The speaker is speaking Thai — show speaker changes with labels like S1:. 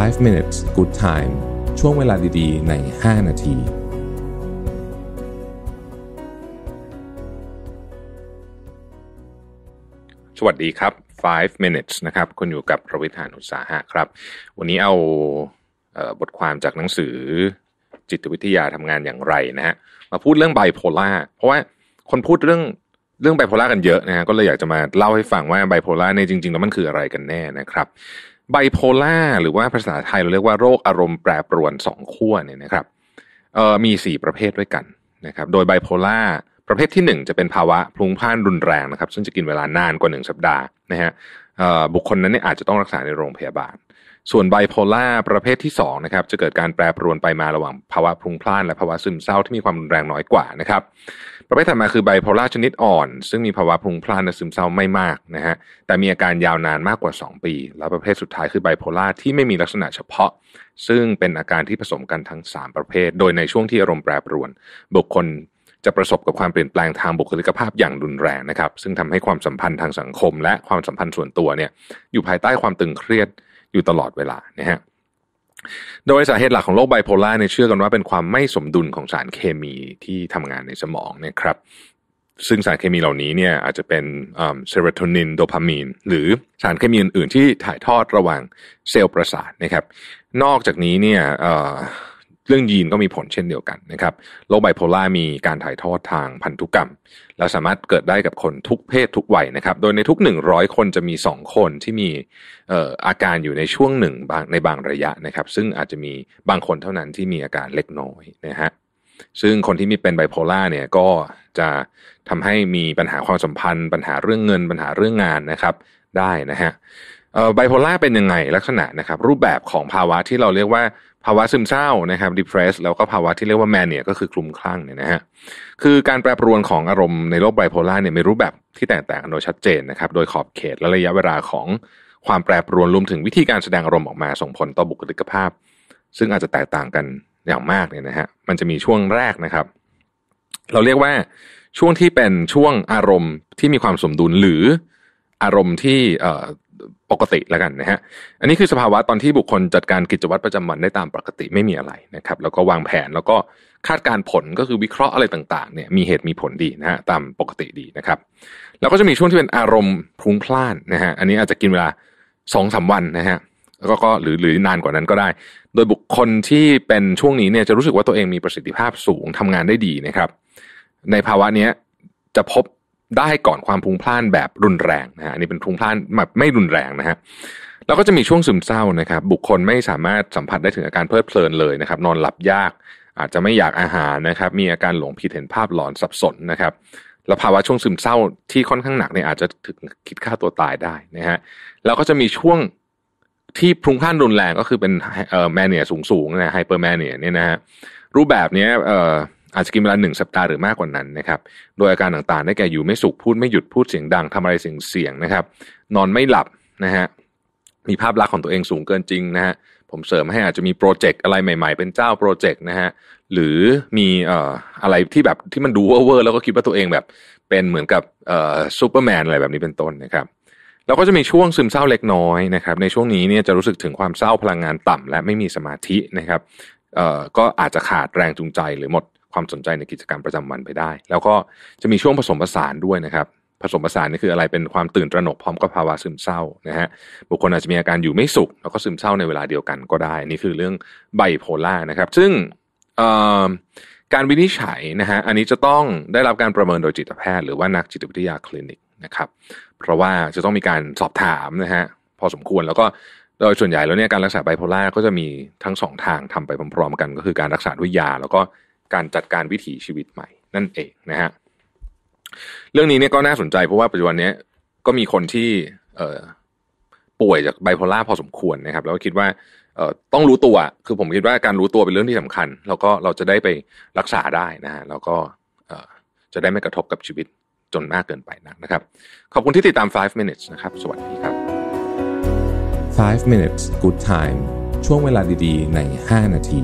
S1: 5 minutes good time ช่วงเวลาดีๆใน 5 นาที สวัสดีครับ 5 minutes นะครับคุณอยู่กับประวิทยานอุตสาหะครับ วันนี้เอาเออบทความจากหนังสือจิตวิทยาทำงานอย่างไรนะฮะ มาพูดเรื่องไบโพล่าเพราะว่าคนพูดเรื่องเรื่องไบโพล่ากันเยอะนะฮะ ก็เลยอยากจะมาเล่าให้ฟังว่าไบโพล่าในจริงๆแล้วมันคืออะไรกันแน่นะครับไบโพล่าหรือว่าภาษาไทย เราเรียกว่าโรคอารมณ์แปรปรวนสองขั้วเนี่ยนะครับมีสี่ประเภทด้วยกันนะครับโดยไบโพล่าประเภทที่หนึ่งจะเป็นภาวะพลุงพ่านรุนแรงนะครับ ซึ่งจะกินเวลานานกว่าหนึ่งสัปดาห์นะฮะบุคคลนั้นเนี่ยอาจจะต้องรักษาในโรงพยาบาลส่วนไบโพล่าประเภทที่สองนะครับจะเกิดการแปรปรวนไปมาระหว่างภาวะพลุงพล่านและภาวะซึมเศร้า ที่มีความรุนแรงน้อยกว่านะครับประเภทถัดมาคือไบโพล่าชนิดอ่อน ซึ่งมีภาวะพุงพลานและซึมเศร้าไม่มากนะฮะแต่มีอาการยาวนานมากกว่า 2 ปี แล้วประเภทสุดท้ายคือไบโพล่าที่ไม่มีลักษณะเฉพาะ ซึ่งเป็นอาการที่ผสมกันทั้ง 3 ประเภท โดยในช่วงที่อารมณ์แปรปรวน บุคคลจะประสบกับความเปลี่ยนแปลงทางบุคลิกภาพอย่างรุนแรงนะครับ ซึ่งทำให้ความสัมพันธ์ทางสังคม และความสัมพันธ์ส่วนตัวเนี่ยอยู่ภายใต้ความตึงเครียดอยู่ตลอดเวลานะฮะโดยสาเหตุหลักของโรคไบโพล่าเนี่ยเชื่อกันว่าเป็นความไม่สมดุลของสารเคมีที่ทำงานในสมองนะครับ ซึ่งสารเคมีเหล่านี้เนี่ย อาจจะเป็นเซโรโทนินโดพามีนหรือสารเคมีอื่นๆ ที่ถ่ายทอดระหว่างเซลล์ประสาทนะครับ นอกจากนี้เนี่ยเรื่องยีนก็มีผลเช่นเดียวกันนะครับโรคไบโพล่ามีการถ่ายทอดทางพันธุกรรม และสามารถเกิดได้กับคนทุกเพศทุกวัยนะครับโดยในทุก100 คนจะมี2คนที่มีอาการอยู่ในช่วงหนึ่งบางในบางระยะนะครับ ซึ่งอาจจะมีบางคนเท่านั้นที่มีอาการเล็กน้อยนะฮะซึ่งคนที่มีเป็นไบโพล่าเนี่ยก็จะทำให้มีปัญหาความสัมพันธ์ ปัญหาเรื่องเงิน ปัญหาเรื่องงานนะครับได้นะฮะไบโพล่าเป็นยังไงลักษณะนะครับรูปแบบของภาวะที่เราเรียกว่าภาวะซึมเศร้านะครับ depressed แล้วก็ภาวะที่เรียกว่าแมนเนี่ยก็คือคลุมคลั่งเนี่ยนะฮะคือการแปรปรวนของอารมณ์ในโรคไบโพล่าเนี่ยมีรูปแบบที่แตกต่างกันโดยชัดเจนนะครับ โดยขอบเขตและระยะเวลาของความแปรปรวนรวมถึงวิธีการแสดงอารมณ์ออกมาส่งผลต่อบุคลิกภาพ ซึ่งอาจจะแตกต่างกันอย่างมากเนี่ยนะฮะมันจะมีช่วงแรกนะครับ เราเรียกว่าช่วงที่เป็นช่วงอารมณ์ที่มีความสมดุลหรืออารมณ์ที่ปกติแล้วกันนะฮะ อันนี้คือสภาวะตอนที่บุคคล จัดการกิจวัตรประจำวัน ได้ตามปกติไม่มีอะไรนะครับ แล้วก็วางแผนแล้วก็คาดการผลก็คือวิเคราะห์อะไรต่างๆเนี่ยมีเหตุมีผลดีนะฮะตามปกติดีนะครับ แล้วก็จะมีช่วงที่เป็นอารมณ์พลุงพล่านนะฮะ อันนี้อาจจะกินเวลาสองสาวันนะฮะ แล้วก็หรือหรือนานกว่านั้นก็ได้ โดยบุคคลที่เป็นช่วงนี้เนี่ยจะรู้สึกว่าตัวเองมีประสิทธิภาพสูงทำงานได้ดีนะครับ ในภาวะเนี้ยจะพบได้ก่อนความพุุงพล่านแบบรุนแรงนะฮะ อันนี้เป็นพุุงพล่านแบบไม่รุนแรงนะฮะแล้วก็จะมีช่วงซึมเศร้านะครับ บุคคลไม่สามารถสัมผัสได้ถึงอาการเพลิดเพลินเลยนะครับ นอนหลับยาก อาจจะไม่อยากอาหารนะครับ มีอาการหลงผิดเห็นภาพหลอนสับสนนะครับ แล้วภาวะช่วงซึมเศร้าที่ค่อนข้างหนักเนี่ยอาจจะถึงคิดฆ่าตัวตายได้นะฮะ แล้วก็จะมีช่วงที่พุุงพล่านรุนแรงก็คือเป็นเอ่อแมเนียสูงๆนะไฮเปอร์แมเนียเนี่ยนะฮะรูปแบบเนี้ยเอ่ออาจจะกินเวลาหนึ่งสัปดาห์หรือมากกว่านั้นนะครับ โดยอาการต่างๆ ได้แก่อยู่ไม่สุขพูดไม่หยุดพูดเสียงดังทำอะไรเสียงๆยงนะครับนอนไม่หลับนะฮะมีภาพลักษณ์ของตัวเองสูงเกินจริงนะฮะผมเสริมให้อาจจะมีโปรเจกต์อะไรใหม่ ๆ เป็นเจ้าโปรเจกต์นะฮะหรือมีเอ่ออะไรที่แบบที่มันดูเวอร์แล้วก็คิดว่าตัวเองแบบเป็นเหมือนกับเอ่อซูเปอร์แมนอะไรแบบนี้เป็นต้นนะครับเราก็จะมีช่วงซึมเศร้าเล็กน้อยนะครับในช่วงนี้เนี่ยจะรู้สึกถึงความเศร้าพลังงานต่ำ และไม่มีสมาธินะครับเอ่อก็อาจจะขาดแรงจูงใจหรือหมดความสนใจในกิจกรรมประจำวันไปได้ แล้วก็จะมีช่วงผสมผสานด้วยนะครับ ผสมผสานนี่คืออะไรเป็นความตื่นตระหนกพร้อมกับภาวะซึมเศร้านะฮะบุคคลอาจจะมีอาการอยู่ไม่สุข แล้วก็ซึมเศร้าในเวลาเดียวกันก็ได้ นี่คือเรื่องไบโพล่านะครับ ซึ่งการวินิจฉัยนะฮะอันนี้จะต้องได้รับการประเมินโดยจิตแพทย์หรือว่านักจิตวิทยาคลินิกนะครับเพราะว่าจะต้องมีการสอบถามนะฮะพอสมควรแล้วก็โดยส่วนใหญ่แล้วเนี่ยการรักษาไบโพล่าก็จะมีทั้งสองทางทำไปพร้อมๆกันก็คือการรักษาด้วยยาแล้วก็การจัดการวิถีชีวิตใหม่ นั่นเองนะฮะ เรื่องนี้เนี่ยก็น่าสนใจเพราะว่าปัจจุบันนี้ก็มีคนที่ป่วยจากไบโพล่าพอสมควรนะครับแล้วก็คิดว่าต้องรู้ตัวคือผมคิดว่าการรู้ตัวเป็นเรื่องที่สำคัญ แล้วก็เราจะได้ไปรักษาได้นะฮะแล้วก็จะได้ไม่กระทบกับชีวิตจนมากเกินไปนักนะครับ ขอบคุณที่ติดตาม 5 minutes นะครับ สวัสดีครับ5 minutes good time ช่วงเวลาดีๆ ใน 5 นาที